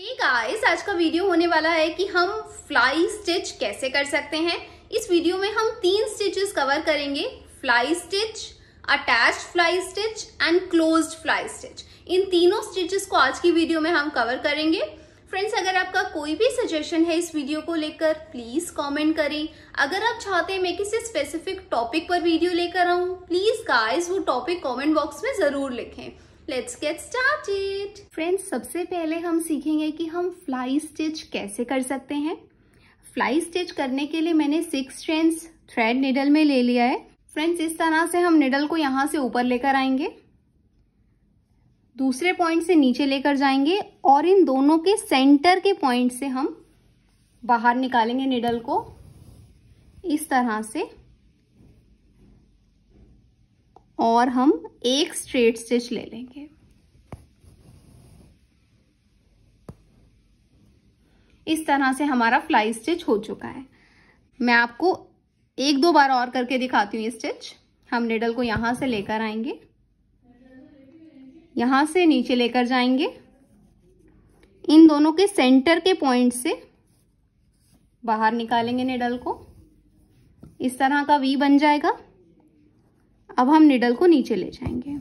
hey guys आज का video होने वाला है कि हम फ्लाई स्टिच कैसे कर सकते हैं इस वीडियो में हम तीन स्टिचेस कवर करेंगे fly stitch attach fly stitch and closed fly stitch इन तीनों स्टिचेस को आज की वीडियो में हम कवर करेंगे फ्रेंड्स अगर आपका कोई भी सजेशन है इस वीडियो को लेकर प्लीज कमेंट करें अगर आप चाहते हैं मैं किसी स्पेसिफिक टॉपिक पर वीडियो लेकर आऊं प्लीज गाइस वो टॉपिक कमेंट बॉक्स में जरूर लिखें लेट्स गेट स्टार्टेड फ्रेंड्स सबसे पहले हम सीखेंगे कि हम फ्लाई स्टिच कैसे कर सकते हैं फ्लाई स्टिच करने के लिए मैंने सिक्स स्ट्रेंड्स थ्रेड निडल में ले लिया है फ्रेंड्स इस तरह से हम निडल को यहाँ से ऊपर लेकर आएंगे दूसरे पॉइंट से नीचे लेकर जाएंगे और इन दोनों के सेंटर के पॉइंट से हम बाहर निकालेंगे निडल को इस तरह से और हम एक स्ट्रेट स्टिच ले लेंगे इस तरह से हमारा फ्लाई स्टिच हो चुका है मैं आपको एक दो बार और करके दिखाती हूँ ये स्टिच हम निडल को यहाँ से लेकर आएंगे यहाँ से नीचे लेकर जाएंगे इन दोनों के सेंटर के पॉइंट से बाहर निकालेंगे निडल को इस तरह का वी बन जाएगा अब हम निडल को नीचे ले जाएंगे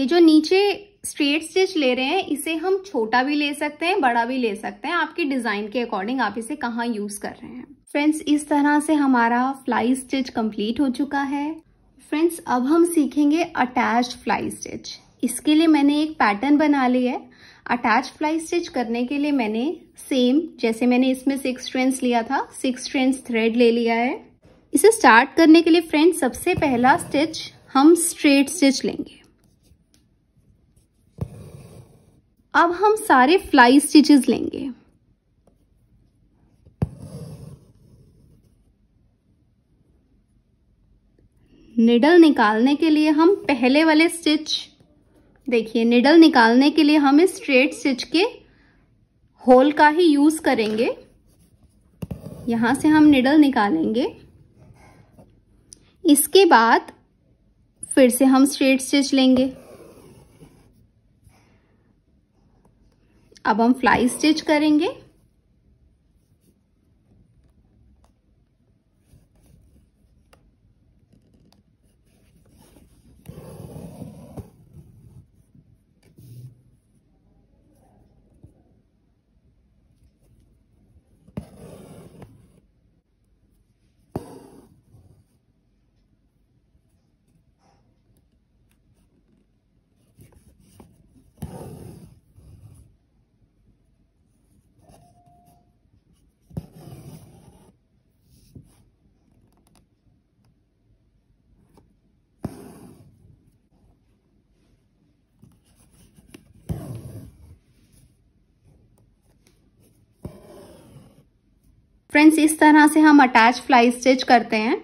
ये जो नीचे स्ट्रेट स्टिच ले रहे हैं इसे हम छोटा भी ले सकते हैं बड़ा भी ले सकते हैं आपके डिजाइन के अकॉर्डिंग आप इसे कहाँ यूज कर रहे हैं फ्रेंड्स इस तरह से हमारा फ्लाई स्टिच कंप्लीट हो चुका है फ्रेंड्स अब हम सीखेंगे अटैच फ्लाई स्टिच इसके लिए मैंने एक पैटर्न बना लिया है अटैच फ्लाई स्टिच करने के लिए मैंने सेम जैसे मैंने इसमें सिक्स स्ट्रेंड्स लिया था सिक्स स्ट्रेंड्स थ्रेड ले लिया है इसे स्टार्ट करने के लिए फ्रेंड सबसे पहला स्टिच हम स्ट्रेट स्टिच लेंगे अब हम सारे फ्लाई स्टिचेस लेंगे निडल निकालने के लिए हम पहले वाले स्टिच देखिए निडल निकालने के लिए हम इस स्ट्रेट स्टिच के होल का ही यूज करेंगे यहां से हम निडल निकालेंगे इसके बाद फिर से हम स्ट्रेट स्टिच लेंगे अब हम फ्लाई स्टिच करेंगे फ्रेंड्स इस तरह से हम अटैच फ्लाई स्टिच करते हैं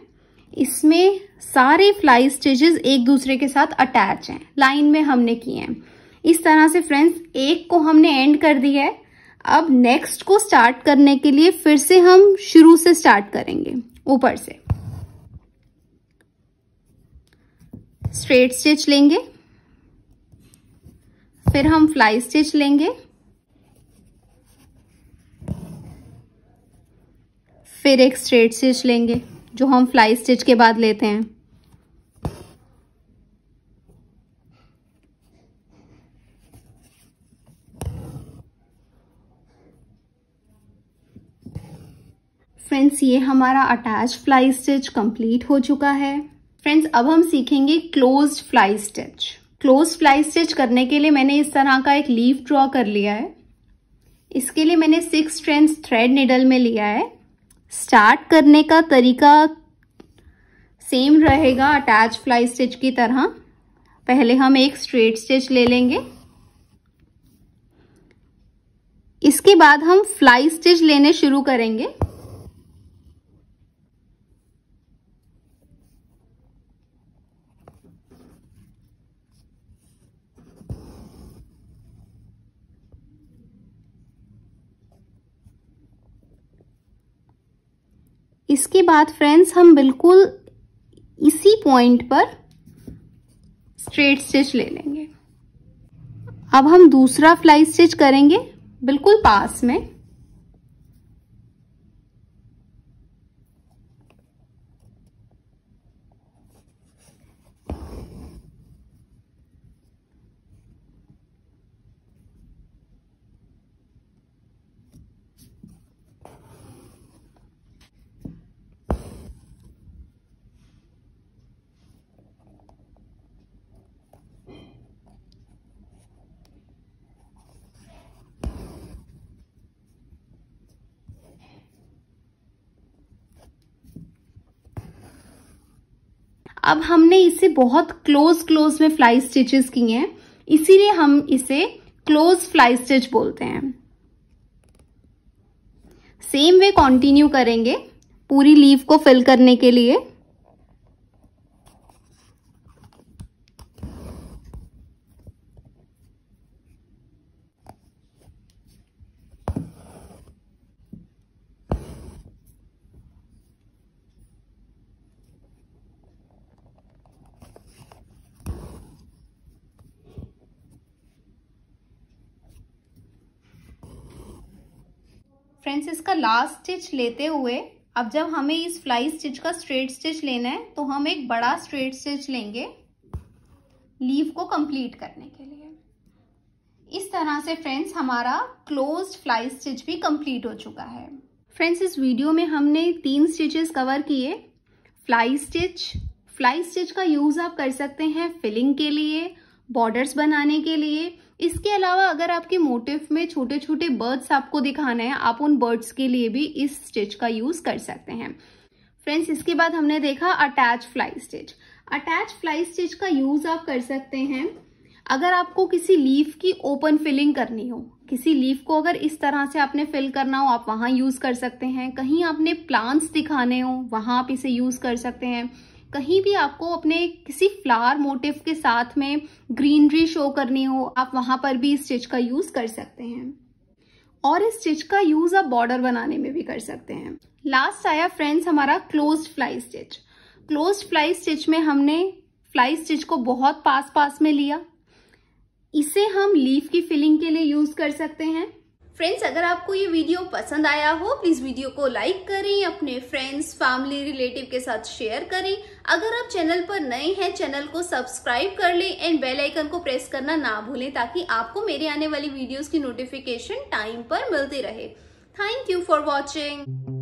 इसमें सारे फ्लाई स्टिचेस एक दूसरे के साथ अटैच हैं लाइन में हमने किए हैं इस तरह से फ्रेंड्स एक को हमने एंड कर दिया है अब नेक्स्ट को स्टार्ट करने के लिए फिर से हम शुरू से स्टार्ट करेंगे ऊपर से स्ट्रेट स्टिच लेंगे फिर हम फ्लाई स्टिच लेंगे फिर एक स्ट्रेट स्टिच लेंगे जो हम फ्लाई स्टिच के बाद लेते हैं फ्रेंड्स ये हमारा अटैच फ्लाई स्टिच कंप्लीट हो चुका है फ्रेंड्स अब हम सीखेंगे close fly stitch close fly stitch करने के लिए मैंने इस तरह का एक लीफ ड्रॉ कर लिया है इसके लिए मैंने सिक्स स्ट्रेंड्स थ्रेड निडल में लिया है स्टार्ट करने का तरीका सेम रहेगा अटैच फ्लाई स्टिच की तरह पहले हम एक स्ट्रेट स्टिच ले लेंगे इसके बाद हम फ्लाई स्टिच लेने शुरू करेंगे इसके बाद फ्रेंड्स हम बिल्कुल इसी पॉइंट पर स्ट्रेट स्टिच ले लेंगे अब हम दूसरा फ्लाई स्टिच करेंगे बिल्कुल पास में अब हमने इसे बहुत क्लोज क्लोज में फ्लाई स्टिचेस की हैं इसीलिए हम इसे क्लोज फ्लाई स्टिच बोलते हैं सेम वे कंटिन्यू करेंगे पूरी लीव को फिल करने के लिए फ्रेंड्स इसका लास्ट स्टिच लेते हुए अब जब हमें इस फ्लाई स्टिच का स्ट्रेट स्टिच लेना है तो हम एक बड़ा स्ट्रेट स्टिच लेंगे लीव को कंप्लीट करने के लिए इस तरह से फ्रेंड्स हमारा क्लोज्ड फ्लाई स्टिच भी कंप्लीट हो चुका है फ्रेंड्स इस वीडियो में हमने तीन स्टिचेस कवर किए फ्लाई स्टिच फ्लाई स्टिच का यूज़ आप कर सकते हैं फिलिंग के लिए बॉर्डर्स बनाने के लिए इसके अलावा अगर आपके मोटिफ में छोटे छोटे बर्ड्स आपको दिखाना है आप उन बर्ड्स के लिए भी इस स्टिच का यूज कर सकते हैं फ्रेंड्स इसके बाद हमने देखा attach fly stitch attach fly stitch का यूज आप कर सकते हैं अगर आपको किसी लीफ की ओपन फिलिंग करनी हो किसी लीफ को अगर इस तरह से आपने फिल करना हो आप वहां यूज कर सकते हैं कहीं आपने प्लांट्स दिखाने हो वहां आप इसे यूज कर सकते हैं कहीं भी आपको अपने किसी फ्लावर मोटिव के साथ में ग्रीनरी शो करनी हो आप वहां पर भी इस स्टिच का यूज कर सकते हैं और इस स्टिच का यूज आप बॉर्डर बनाने में भी कर सकते हैं लास्ट आया फ्रेंड्स हमारा close fly stitch close fly stitch में हमने फ्लाई स्टिच को बहुत पास पास में लिया इसे हम लीफ की फिलिंग के लिए यूज कर सकते हैं फ्रेंड्स अगर आपको ये वीडियो पसंद आया हो प्लीज़ वीडियो को लाइक करें अपने फ्रेंड्स फैमिली रिलेटिव के साथ शेयर करें अगर आप चैनल पर नए हैं चैनल को सब्सक्राइब कर लें एंड बेल आइकन को प्रेस करना ना भूलें ताकि आपको मेरे आने वाली वीडियोस की नोटिफिकेशन टाइम पर मिलती रहे थैंक यू फॉर वॉचिंग